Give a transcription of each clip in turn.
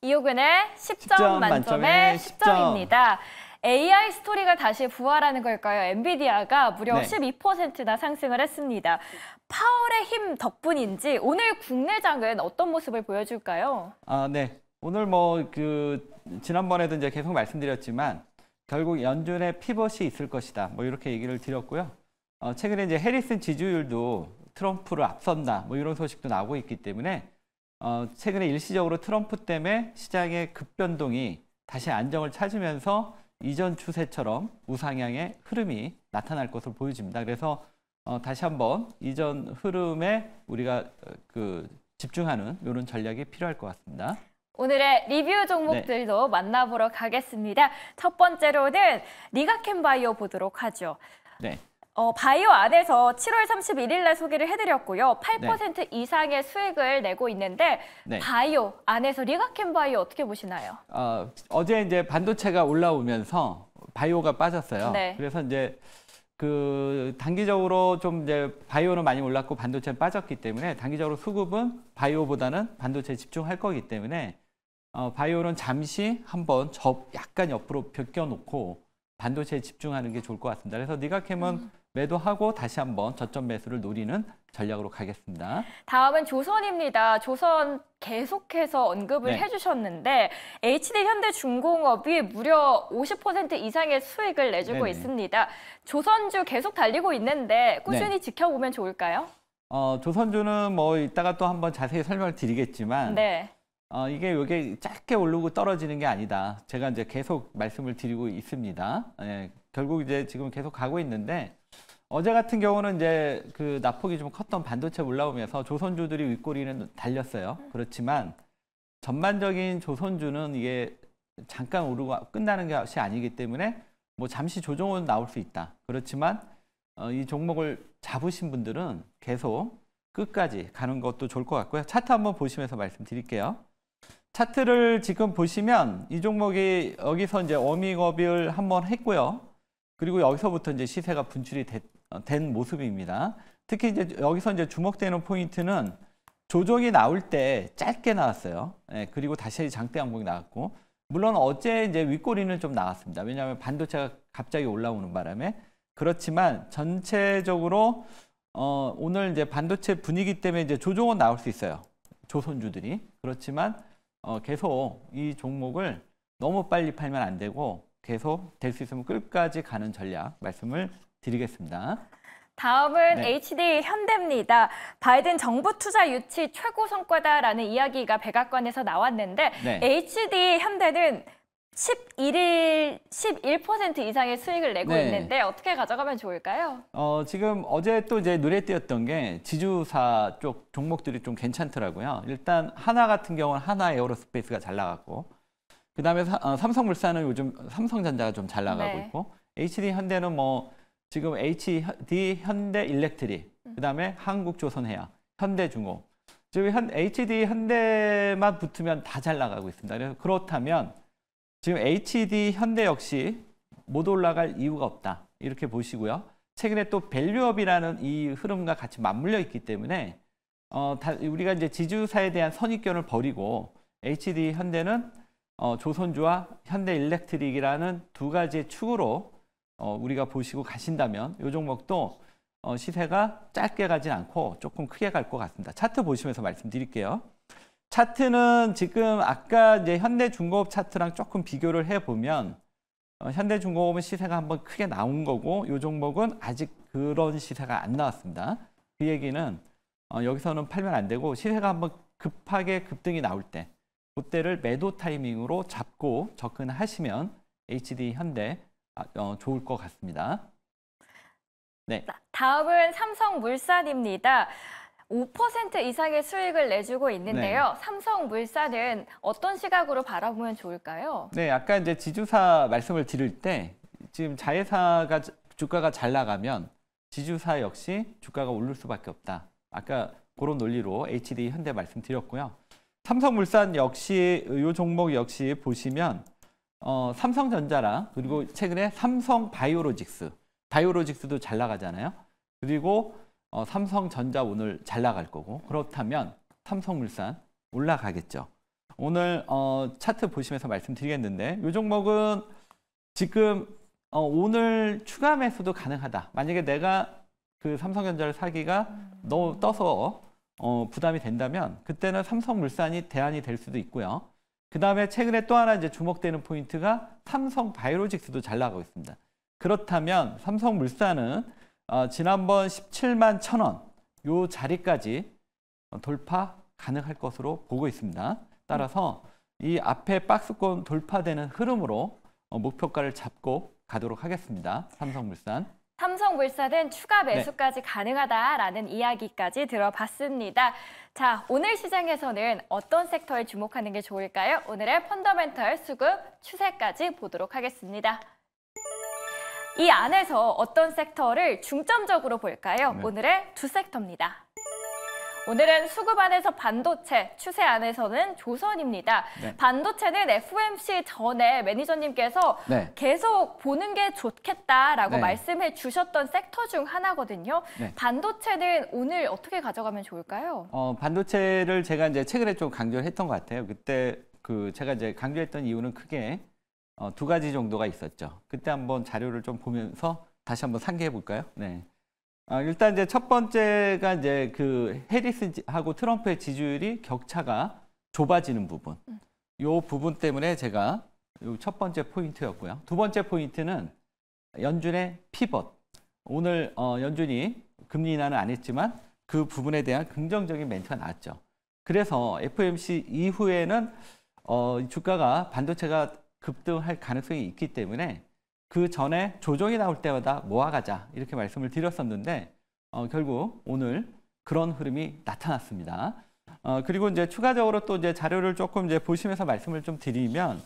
이호근의 10점, 10점 만점에 10점. 10점입니다. AI 스토리가 다시 부활하는 걸까요? 엔비디아가 무려 네. 12%나 상승을 했습니다. 파월의 힘 덕분인지 오늘 국내장은 어떤 모습을 보여줄까요? 아, 네. 오늘 뭐 그 지난번에도 이제 계속 말씀드렸지만 결국 연준의 피벗이 있을 것이다. 뭐 이렇게 얘기를 드렸고요. 어, 최근에 이제 해리슨 지지율도 트럼프를 앞선다. 뭐 이런 소식도 나오고 있기 때문에 어, 최근에 일시적으로 트럼프 때문에 시장의 급변동이 다시 안정을 찾으면서 이전 추세처럼 우상향의 흐름이 나타날 것으로 보여집니다. 그래서 어, 다시 한번 이전 흐름에 우리가 어, 그 집중하는 이런 전략이 필요할 것 같습니다. 오늘의 리뷰 종목들도 네. 만나보러 가겠습니다. 첫 번째로는 리가캔 바이오 보도록 하죠. 네. 어, 바이오 안에서 7월 31일 날 소개를 해드렸고요. 8% 네. 이상의 수익을 내고 있는데 네. 바이오 안에서 리가캠 바이오 어떻게 보시나요? 어, 어제 이제 반도체가 올라오면서 바이오가 빠졌어요. 네. 그래서 이제 그 단기적으로 좀 이제 바이오는 많이 올랐고 반도체는 빠졌기 때문에 단기적으로 수급은 바이오보다는 반도체에 집중할 거기 때문에 어, 바이오는 잠시 한번 접 약간 옆으로 벗겨놓고 반도체에 집중하는 게 좋을 것 같습니다. 그래서 니가캠은 음. 매도하고 다시 한번 저점 매수를 노리는 전략으로 가겠습니다. 다음은 조선입니다. 조선 계속해서 언급을 네. 해주셨는데 HD 현대중공업이 무려 50% 이상의 수익을 내주고 네네. 있습니다. 조선주 계속 달리고 있는데 꾸준히 네. 지켜보면 좋을까요? 어, 조선주는 뭐 이따가 또 한번 자세히 설명을 드리겠지만 네. 어, 이게 이게 짧게 오르고 떨어지는 게 아니다. 제가 이제 계속 말씀을 드리고 있습니다. 예, 결국 이제 지금 계속 가고 있는데 어제 같은 경우는 이제 그 낙폭이 좀 컸던 반도체 올라오면서 조선주들이 윗꼬리는 달렸어요. 그렇지만 전반적인 조선주는 이게 잠깐 오르고 끝나는 것이 아니기 때문에 뭐 잠시 조정은 나올 수 있다. 그렇지만 어, 이 종목을 잡으신 분들은 계속 끝까지 가는 것도 좋을 것 같고요. 차트 한번 보시면서 말씀드릴게요. 차트를 지금 보시면 이 종목이 여기서 이제 어밍업을 한번 했고요. 그리고 여기서부터 이제 시세가 분출이 됐, 어, 된 모습입니다. 특히 이제 여기서 이제 주목되는 포인트는 조정이 나올 때 짧게 나왔어요. 예, 그리고 다시 장대 양봉이 나왔고 물론 어제 이제 윗꼬리는 좀 나왔습니다. 왜냐하면 반도체가 갑자기 올라오는 바람에 그렇지만 전체적으로 어, 오늘 이제 반도체 분위기 때문에 이제 조정은 나올 수 있어요. 조선주들이 그렇지만 어, 계속 이 종목을 너무 빨리 팔면 안 되고 계속 될 수 있으면 끝까지 가는 전략 말씀을 드리겠습니다. 다음은 네. HD 현대입니다. 바이든 정부 투자 유치 최고 성과다라는 이야기가 백악관에서 나왔는데 네. HD 현대는 11일 11% 이상의 수익을 내고 네. 있는데 어떻게 가져가면 좋을까요? 어, 지금 어제 또 이제 눈에 띄었던 게 지주사 쪽 종목들이 좀 괜찮더라고요. 일단 하나 같은 경우는 하나 에어로스페이스가 잘 나갔고 그다음에 사, 어, 삼성물산은 요즘 삼성전자가 좀 잘 나가고 네. 있고 HD 현대는 뭐 지금 HD 현대 일렉트리, 음. 그다음에 한국조선해양, 현대중공. 지금 현, HD 현대만 붙으면 다 잘 나가고 있습니다. 그래서 그렇다면 지금 HD 현대 역시 못 올라갈 이유가 없다. 이렇게 보시고요. 최근에 또 밸류업이라는 이 흐름과 같이 맞물려 있기 때문에 어, 다, 우리가 이제 지주사에 대한 선입견을 버리고 HD 현대는 어, 조선주와 현대 일렉트릭이라는 두 가지의 축으로 어, 우리가 보시고 가신다면 이 종목도 어, 시세가 짧게 가진 않고 조금 크게 갈 것 같습니다. 차트 보시면서 말씀드릴게요. 차트는 지금 아까 이제 현대중공업 차트랑 조금 비교를 해보면 어, 현대중공업은 시세가 한번 크게 나온 거고 이 종목은 아직 그런 시세가 안 나왔습니다. 그 얘기는 어, 여기서는 팔면 안 되고 시세가 한번 급하게 급등이 나올 때 그때를 매도 타이밍으로 잡고 접근하시면 HD 현대 아, 어, 좋을 것 같습니다. 네. 다음은 삼성물산입니다. 5% 이상의 수익을 내주고 있는데요. 네. 삼성물산은 어떤 시각으로 바라보면 좋을까요? 네, 아까 이제 지주사 말씀을 드릴 때 지금 자회사가 주가가 잘 나가면 지주사 역시 주가가 오를 수밖에 없다. 아까 그런 논리로 HD 현대 말씀드렸고요. 삼성물산 역시 이 종목 역시 보시면 어, 삼성전자랑 그리고 최근에 삼성 바이오로직스 바이오로직스도 잘 나가잖아요. 그리고 어, 삼성전자 오늘 잘 나갈 거고 그렇다면 삼성물산 올라가겠죠. 오늘 어, 차트 보시면서 말씀드리겠는데 요 종목은 지금 어, 오늘 추가 매수도 가능하다. 만약에 내가 그 삼성전자를 사기가 너무 떠서 어, 부담이 된다면 그때는 삼성물산이 대안이 될 수도 있고요. 그 다음에 최근에 또 하나 이제 주목되는 포인트가 삼성 바이오로직스도 잘 나가고 있습니다. 그렇다면 삼성물산은 어, 지난번 17만 천원요 자리까지 돌파 가능할 것으로 보고 있습니다. 따라서 이 앞에 박스권 돌파되는 흐름으로 어, 목표가를 잡고 가도록 하겠습니다. 삼성물산. 삼성물산은 추가 매수까지 네. 가능하다라는 이야기까지 들어봤습니다. 자, 오늘 시장에서는 어떤 섹터에 주목하는 게 좋을까요? 오늘의 펀더멘털 수급 추세까지 보도록 하겠습니다. 이 안에서 어떤 섹터를 중점적으로 볼까요? 네. 오늘의 두 섹터입니다. 오늘은 수급 안에서 반도체, 추세 안에서는 조선입니다. 네. 반도체는 FOMC 전에 매니저님께서 네. 계속 보는 게 좋겠다라고 네. 말씀해 주셨던 섹터 중 하나거든요. 네. 반도체는 오늘 어떻게 가져가면 좋을까요? 어, 반도체를 제가 이제 최근에 좀 강조를 했던 것 같아요. 그때 그 제가 이제 강조했던 이유는 크게 어, 두 가지 정도가 있었죠. 그때 한번 자료를 좀 보면서 다시 한번 상기해 볼까요? 네. 아, 일단 이제 첫 번째가 이제 그 해리스하고 트럼프의 지지율이 격차가 좁아지는 부분. 이 음. 부분 때문에 제가 첫 번째 포인트였고요. 두 번째 포인트는 연준의 피벗. 오늘 어, 연준이 금리 인하는 안 했지만 그 부분에 대한 긍정적인 멘트가 나왔죠. 그래서 FOMC 이후에는 어, 주가가 반도체가 급등할 가능성이 있기 때문에 그 전에 조정이 나올 때마다 모아가자 이렇게 말씀을 드렸었는데 어, 결국 오늘 그런 흐름이 나타났습니다. 어, 그리고 이제 추가적으로 또 이제 자료를 조금 이제 보시면서 말씀을 좀 드리면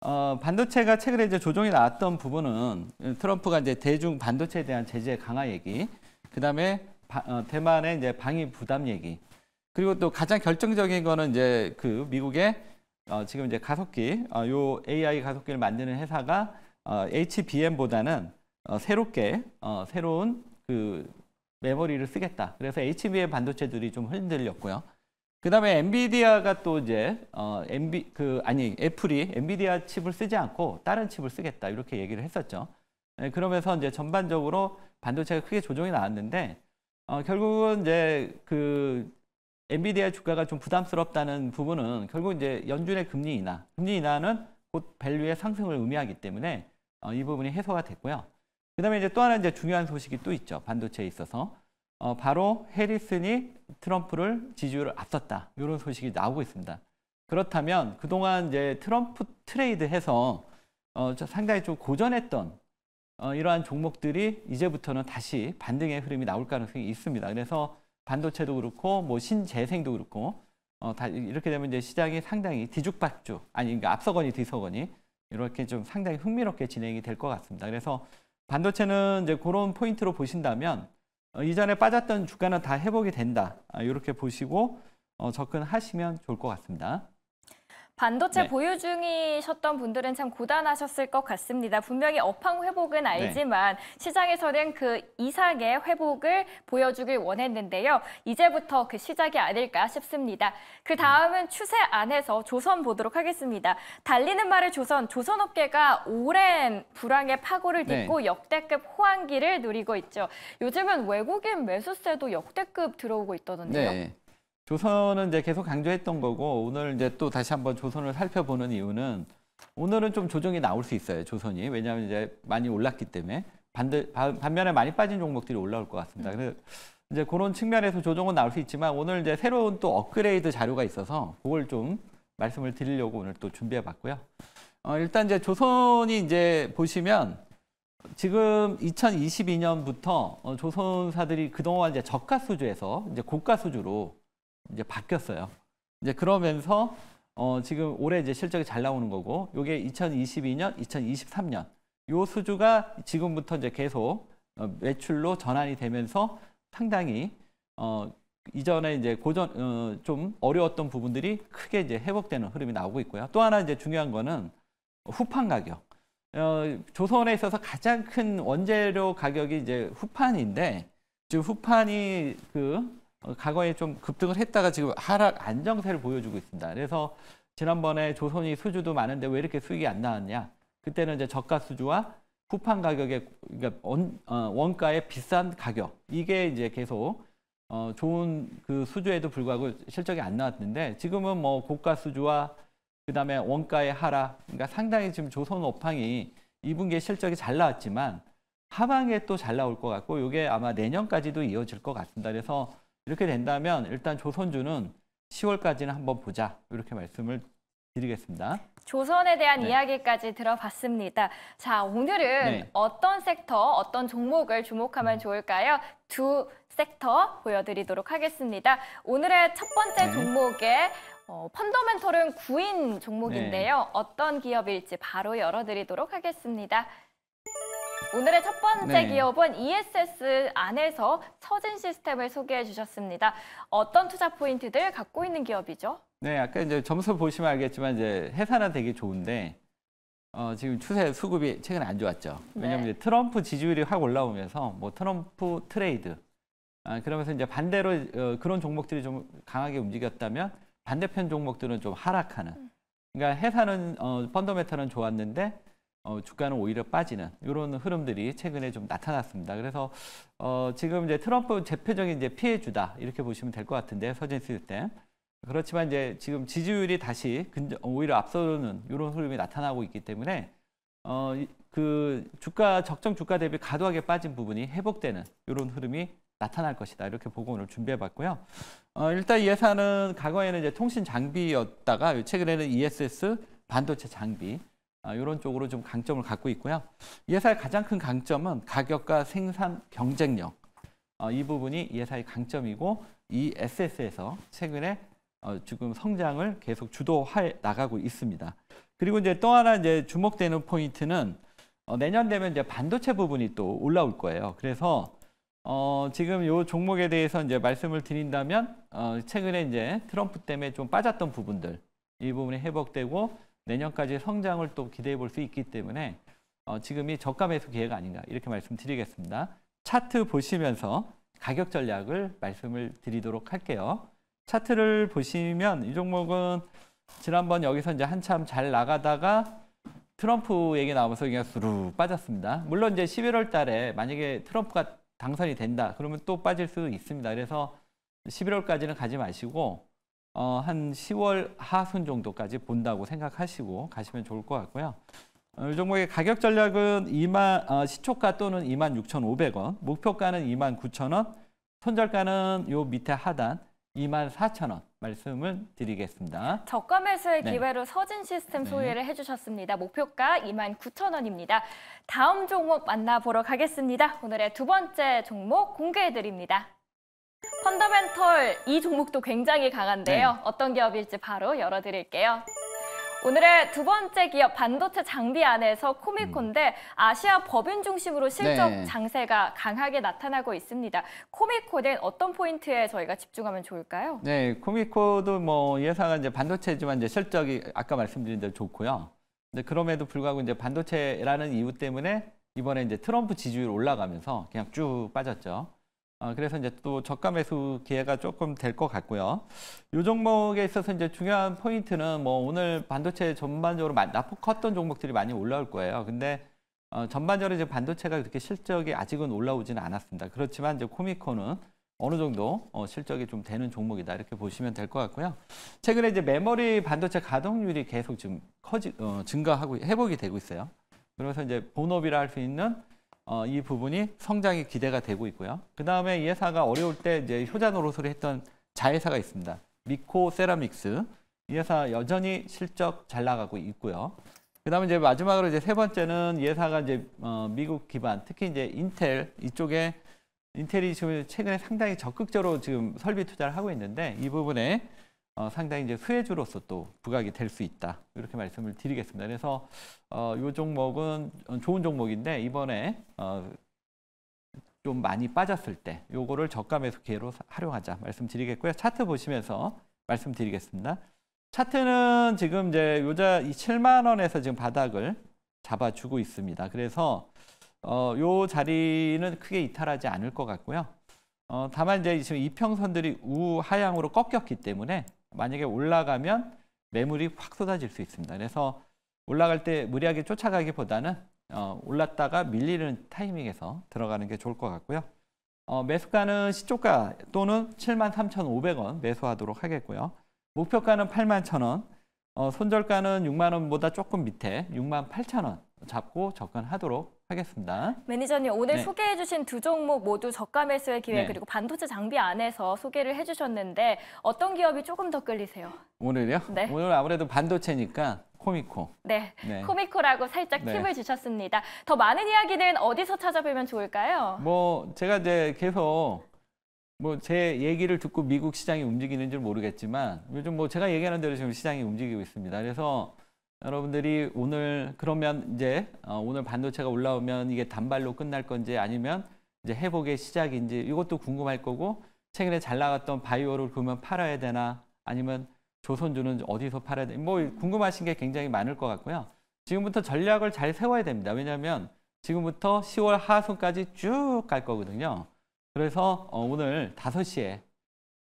어, 반도체가 최근에 이제 조정이 나왔던 부분은 트럼프가 이제 대중 반도체에 대한 제재 강화 얘기, 그 다음에 어, 대만의 이제 방위 부담 얘기, 그리고 또 가장 결정적인 거는 이제 그 미국의 어, 지금 이제 가속기, 어, 요 AI 가속기를 만드는 회사가 어, HBM보다는 어, 새롭게 어, 새로운 그 메모리를 쓰겠다. 그래서 HBM 반도체들이 좀 흔들렸고요. 그다음에 엔비디아가 또 이제 어 엔비 그 아니 애플이 엔비디아 칩을 쓰지 않고 다른 칩을 쓰겠다 이렇게 얘기를 했었죠. 네, 그러면서 이제 전반적으로 반도체가 크게 조정이 나왔는데 어 결국은 이제 그 엔비디아 주가가 좀 부담스럽다는 부분은 결국 이제 연준의 금리 인하, 금리 인하는 곧 밸류의 상승을 의미하기 때문에 어, 이 부분이 해소가 됐고요. 그 다음에 이제 또 하나 이제 중요한 소식이 또 있죠. 반도체에 있어서. 어, 바로 해리슨이 트럼프를 지지율을 앞섰다. 이런 소식이 나오고 있습니다. 그렇다면 그동안 이제 트럼프 트레이드 해서 어, 상당히 좀 고전했던 어, 이러한 종목들이 이제부터는 다시 반등의 흐름이 나올 가능성이 있습니다. 그래서 반도체도 그렇고 뭐 신재생도 그렇고 어, 다 이렇게 되면 이제 시장이 상당히 뒤죽박죽 아니 그러니까 앞서거니 뒤서거니 이렇게 좀 상당히 흥미롭게 진행이 될 것 같습니다. 그래서 반도체는 이제 그런 포인트로 보신다면 어, 이전에 빠졌던 주가는 다 회복이 된다. 아, 이렇게 보시고 어, 접근하시면 좋을 것 같습니다. 반도체 네. 보유 중이셨던 분들은 참 고단하셨을 것 같습니다. 분명히 업황 회복은 네. 알지만 네. 시장에서는 그 이상의 회복을 보여주길 원했는데요. 이제부터 그 시작이 아닐까 싶습니다. 그 음. 다음은 추세 안에서 조선 보도록 하겠습니다. 달리는 말을 조선, 조선업계가 오랜 불황의 파고를 네. 딛고 네. 역대급 호황기를 누리고 있죠. 요즘은 외국인 매수세도 역대급 들어오고 있더던데요. 네. 조선은 이제 계속 강조했던 거고 오늘 이제 또 다시 한번 조선을 살펴보는 이유는 오늘은 좀 조정이 나올 수 있어요 조선이 왜냐하면 이제 많이 올랐기 때문에 반대, 반면에 많이 빠진 종목들이 올라올 것 같습니다. 그래서 이제 그런 측면에서 조정은 나올 수 있지만 오늘 이제 새로운 또 업그레이드 자료가 있어서 그걸 좀 말씀을 드리려고 오늘 또 준비해 봤고요. 어, 일단 이제 조선이 이제 보시면 지금 2022년부터 어, 조선사들이 그동안 이제 저가 수주에서 이제 고가 수주로 이제 바뀌었어요. 이제 그러면서 어, 지금 올해 이제 실적이 잘 나오는 거고 이게 2022년, 2023년 이 수주가 지금부터 이제 계속 어, 매출로 전환이 되면서 상당히 어, 이전에 이제 고전 어, 좀 어려웠던 부분들이 크게 이제 회복되는 흐름이 나오고 있고요. 또 하나 이제 중요한 거는 후판 가격. 어, 조선에 있어서 가장 큰 원재료 가격이 이제 후판인데 지금 후판이 그 어, 과거에 좀 급등을 했다가 지금 하락 안정세를 보여주고 있습니다. 그래서 지난번에 조선이 수주도 많은데 왜 이렇게 수익이 안 나왔냐? 그때는 이제 저가 수주와 후판 가격의 그러니까 원, 어, 원가의 비싼 가격 이게 이제 계속 어, 좋은 그 수주에도 불구하고 실적이 안 나왔는데 지금은 뭐 고가 수주와 그다음에 원가의 하락 그러니까 상당히 지금 조선 업황이 2분기에 실적이 잘 나왔지만 하반기에 또 잘 나올 것 같고 이게 아마 내년까지도 이어질 것 같습니다. 그래서 이렇게 된다면 일단 조선주는 10월까지는 한번 보자 이렇게 말씀을 드리겠습니다. 조선에 대한 네. 이야기까지 들어봤습니다. 자, 오늘은 네. 어떤 섹터, 어떤 종목을 주목하면 음. 좋을까요? 두 섹터 보여드리도록 하겠습니다. 오늘의 첫 번째 네. 종목의 어, 펀더멘털은 구인 종목인데요. 네. 어떤 기업일지 바로 열어드리도록 하겠습니다. 오늘의 첫 번째 네. 기업은 ESS 안에서 처진 시스템을 소개해 주셨습니다. 어떤 투자 포인트들 갖고 있는 기업이죠? 네, 아까 이제 점수 보시면 알겠지만 이제 회사는 되게 좋은데 어, 지금 추세 수급이 최근 안 좋았죠. 왜냐하면 네. 이제 트럼프 지지율이 확 올라오면서 뭐 트럼프 트레이드 아, 그러면서 이제 반대로 어, 그런 종목들이 좀 강하게 움직였다면 반대편 종목들은 좀 하락하는. 음. 그러니까 회사는 어, 펀더메타는 좋았는데 어, 주가는 오히려 빠지는 이런 흐름들이 최근에 좀 나타났습니다. 그래서 어, 지금 이제 트럼프 대표적인 이제 피해주다 이렇게 보시면 될 것 같은데 서진 쓰스템 그렇지만 이제 지금 지지율이 다시 근저, 오히려 앞서는 이런 흐름이 나타나고 있기 때문에 어, 그 주가 적정 주가 대비 과도하게 빠진 부분이 회복되는 이런 흐름이 나타날 것이다 이렇게 보고 오늘 준비해봤고요. 어, 일단 예산은 과거에는 이제 통신 장비였다가 최근에는 ESS 반도체 장비 이런 아, 쪽으로 좀 강점을 갖고 있고요. e 사의 가장 큰 강점은 가격과 생산 경쟁력. 어, 이 부분이 ESR의 강점이고 ESS에서 최근에 어, 지금 성장을 계속 주도해 나가고 있습니다. 그리고 이제 또 하나 이제 주목되는 포인트는 어, 내년 되면 이제 반도체 부분이 또 올라올 거예요. 그래서 어, 지금 이 종목에 대해서 이제 말씀을 드린다면 어, 최근에 이제 트럼프 때문에 좀 빠졌던 부분들 이 부분이 회복되고 내년까지 성장을 또 기대해 볼 수 있기 때문에 어, 지금이 저가 매수 기회가 아닌가 이렇게 말씀드리겠습니다. 차트 보시면서 가격 전략을 말씀을 드리도록 할게요. 차트를 보시면 이 종목은 지난번 여기서 이제 한참 잘 나가다가 트럼프 얘기 나오면서 그냥 수루 빠졌습니다. 물론 이제 11월 달에 만약에 트럼프가 당선이 된다 그러면 또 빠질 수 있습니다. 그래서 11월까지는 가지 마시고 어, 한 10월 하순 정도까지 본다고 생각하시고 가시면 좋을 것 같고요. 어, 이 종목의 가격 전략은 2만 어, 시초가 또는 26,500원, 목표가는 29,000원, 손절가는 요 밑에 하단 24,000원 말씀을 드리겠습니다. 저가 매수의 네. 기회로 서진 시스템 소개를 네. 해주셨습니다. 목표가 29,000원입니다. 다음 종목 만나보러 가겠습니다. 오늘의 두 번째 종목 공개해드립니다. 펀더멘털 이 종목도 굉장히 강한데요. 네. 어떤 기업일지 바로 열어드릴게요. 오늘의 두 번째 기업 반도체 장비 안에서 코미콘데 음. 아시아 법인 중심으로 실적 네. 장세가 강하게 나타나고 있습니다. 코미콘은 어떤 포인트에 저희가 집중하면 좋을까요? 네, 코미코도 뭐 예상은 이제 반도체지만 이제 실적이 아까 말씀드린 대로 좋고요. 근데 그럼에도 불구하고 이제 반도체라는 이유 때문에 이번에 이제 트럼프 지지율 올라가면서 그냥 쭉 빠졌죠. 어, 그래서 이제 또 저가 매수 기회가 조금 될 것 같고요. 이 종목에 있어서 이제 중요한 포인트는 뭐 오늘 반도체 전반적으로 낙폭 컸던 종목들이 많이 올라올 거예요. 근데 어, 전반적으로 이제 반도체가 그렇게 실적이 아직은 올라오지는 않았습니다. 그렇지만 이제 코미코는 어느 정도 어, 실적이 좀 되는 종목이다 이렇게 보시면 될 것 같고요. 최근에 이제 메모리 반도체 가동률이 계속 지금 커지, 어, 증가하고 회복이 되고 있어요. 그래서 이제 본업이라 할 수 있는 어, 이 부분이 성장이 기대가 되고 있고요. 그 다음에 이 회사가 어려울 때 이제 효자 노릇을 했던 자회사가 있습니다. 미코 세라믹스. 이 회사 여전히 실적 잘 나가고 있고요. 그 다음에 이제 마지막으로 이제 세 번째는 이 회사가 이제 어, 미국 기반, 특히 이제 인텔 이쪽에 인텔이 지금 최근에 상당히 적극적으로 지금 설비 투자를 하고 있는데 이 부분에 어, 상당히 이제 수혜주로서 또 부각이 될 수 있다 이렇게 말씀을 드리겠습니다. 그래서 어, 이 종목은 좋은 종목인데 이번에 어, 좀 많이 빠졌을 때 요거를 저가 매수 계로 활용하자 말씀드리겠고요. 차트 보시면서 말씀드리겠습니다. 차트는 지금 이제 요자 7만 원에서 지금 바닥을 잡아주고 있습니다. 그래서 어, 요 자리는 크게 이탈하지 않을 것 같고요. 어, 다만 이제 지금 이평선들이 우하향으로 꺾였기 때문에 만약에 올라가면 매물이 확 쏟아질 수 있습니다. 그래서 올라갈 때 무리하게 쫓아가기보다는 어, 올랐다가 밀리는 타이밍에서 들어가는 게 좋을 것 같고요. 어, 매수가는 시초가 또는 73,500원 매수하도록 하겠고요. 목표가는 81,000원, 어, 손절가는 6만원보다 조금 밑에 68,000원 잡고 접근하도록 하겠습니다. 매니저님 오늘 네. 소개해 주신 두 종목 모두 저가 매수의 기회 네. 그리고 반도체 장비 안에서 소개를 해 주셨는데 어떤 기업이 조금 더 끌리세요? 오늘요? 네. 오늘 아무래도 반도체니까 코미코. 네, 네. 코미코라고 살짝 네. 팁을 주셨습니다. 더 많은 이야기는 어디서 찾아뵈면 좋을까요? 뭐 제가 이제 계속 뭐 제 얘기를 듣고 미국 시장이 움직이는지 모르겠지만 요즘 뭐 제가 얘기하는 대로 지금 시장이 움직이고 있습니다. 그래서 여러분들이 오늘 그러면 이제 어, 오늘 반도체가 올라오면 이게 단발로 끝날 건지 아니면 이제 회복의 시작인지 이것도 궁금할 거고 최근에 잘 나갔던 바이오를 그러면 팔아야 되나 아니면 조선주는 어디서 팔아야 되나 뭐 궁금하신 게 굉장히 많을 것 같고요. 지금부터 전략을 잘 세워야 됩니다. 왜냐하면 지금부터 10월 하순까지 쭉 갈 거거든요. 그래서 어, 오늘 5시에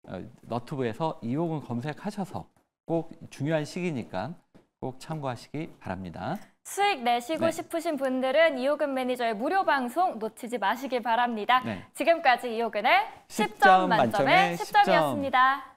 어, 너튜브에서 이호근 검색하셔서 꼭 중요한 시기니까 꼭 참고하시기 바랍니다. 수익 내시고 네. 싶으신 분들은 이호근 매니저의 무료 방송 놓치지 마시길 바랍니다. 네. 지금까지 이호근의 10점, 10점 만점에 10점. 10점이었습니다.